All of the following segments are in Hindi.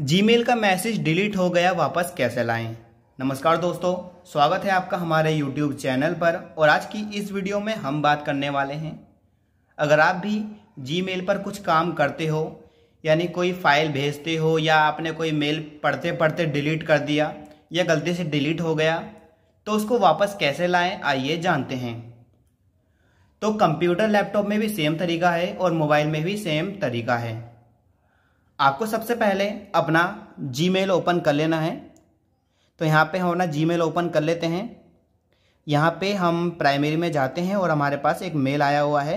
जीमेल का मैसेज डिलीट हो गया वापस कैसे लाएं नमस्कार दोस्तों स्वागत है आपका हमारे यूट्यूब चैनल पर और आज की इस वीडियो में हम बात करने वाले हैं अगर आप भी जीमेल पर कुछ काम करते हो यानी कोई फाइल भेजते हो या आपने कोई मेल पढ़ते पढ़ते डिलीट कर दिया या गलती से डिलीट हो गया तो उसको वापस कैसे लाएँ आइए जानते हैं तो कंप्यूटर लैपटॉप में भी सेम तरीका है और मोबाइल में भी सेम तरीका है आपको सबसे पहले अपना जीमेल ओपन कर लेना है तो यहाँ पे हम अपना जीमेल ओपन कर लेते हैं यहाँ पे हम प्राइमरी में जाते हैं और हमारे पास एक मेल आया हुआ है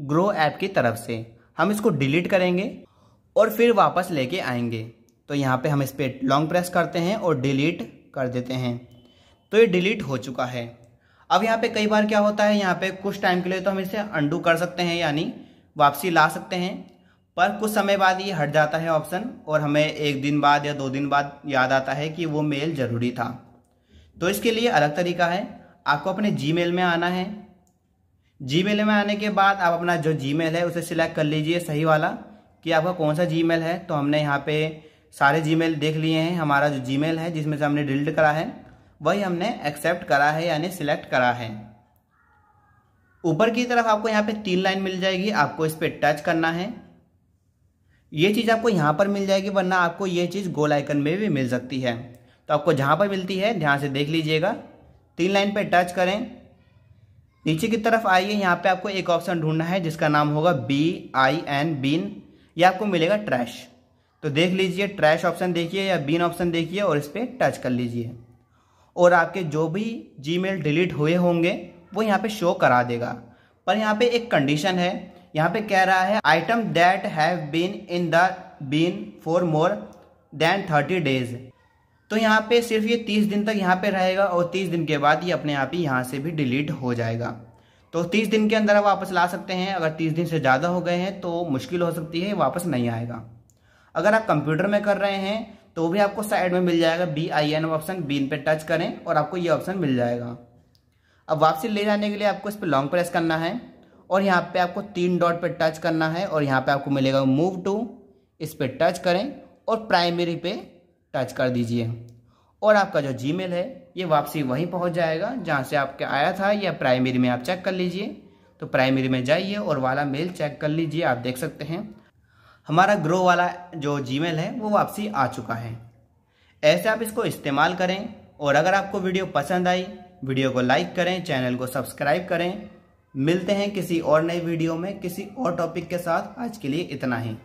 ग्रो ऐप की तरफ से हम इसको डिलीट करेंगे और फिर वापस लेके आएंगे तो यहाँ पे हम इस पर लॉन्ग प्रेस करते हैं और डिलीट कर देते हैं तो ये डिलीट हो चुका है अब यहाँ पे कई बार क्या होता है यहाँ पे कुछ टाइम के लिए तो हम इसे अंडू कर सकते हैं यानी वापसी ला सकते हैं पर कुछ समय बाद ये हट जाता है ऑप्शन और हमें एक दिन बाद या दो दिन बाद याद आता है कि वो मेल ज़रूरी था तो इसके लिए अलग तरीका है आपको अपने जी में आना है जी में आने के बाद आप अपना जो जी है उसे सिलेक्ट कर लीजिए सही वाला कि आपका कौन सा जी है तो हमने यहाँ पे सारे जी देख लिए हैं हमारा जो जी है जिसमें से हमने डिल्ड करा है वही हमने एक्सेप्ट करा है यानी सिलेक्ट करा है ऊपर की तरफ आपको यहाँ पे तीन लाइन मिल जाएगी आपको इस पर टच करना है ये चीज़ आपको यहाँ पर मिल जाएगी वरना आपको ये चीज़ गोल आइकन में भी मिल सकती है तो आपको जहाँ पर मिलती है ध्यान से देख लीजिएगा तीन लाइन पर टच करें नीचे की तरफ आइए यहाँ पे आपको एक ऑप्शन ढूंढना है जिसका नाम होगा बी आई एन बीन ये आपको मिलेगा ट्रैश तो देख लीजिए ट्रैश ऑप्शन देखिए या बीन ऑप्शन देखिए और इस पर टच कर लीजिए और आपके जो भी जी डिलीट हुए होंगे वो यहाँ पे शो करा देगा पर यहाँ पे एक कंडीशन है यहाँ पे कह रहा है item that have been in the bin for more than thirty days तो यहाँ पे सिर्फ ये तीस दिन तक यहाँ पे रहेगा और तीस दिन के बाद ये अपने आप ही यहाँ से भी डिलीट हो जाएगा तो तीस दिन के अंदर आप वापस ला सकते हैं अगर तीस दिन से ज़्यादा हो गए हैं तो मुश्किल हो सकती है वापस नहीं आएगा अगर आप कंप्यूटर में कर रहे हैं तो भी आपको साइड में मिल जाएगा B I N option bin पे टच करें और आपको ये ऑप्शन मिल जाएगा अब वापसी ले जाने के लिए आपको इस पर लॉन्ग प्रेस करना है और यहाँ पे आपको तीन डॉट पे टच करना है और यहाँ पे आपको मिलेगा मूव टू इस पर टच करें और प्राइमरी पे टच कर दीजिए और आपका जो जी है ये वापसी वहीं पहुँच जाएगा जहाँ से आपके आया था या प्राइमरी में आप चेक कर लीजिए तो प्राइमरी में जाइए और वाला मेल चेक कर लीजिए आप देख सकते हैं हमारा ग्रो वाला जो जी है वो वापसी आ चुका है ऐसे आप इसको इस्तेमाल करें और अगर आपको वीडियो पसंद आई वीडियो को लाइक करें चैनल को सब्सक्राइब करें मिलते हैं किसी और नए वीडियो में किसी और टॉपिक के साथ आज के लिए इतना ही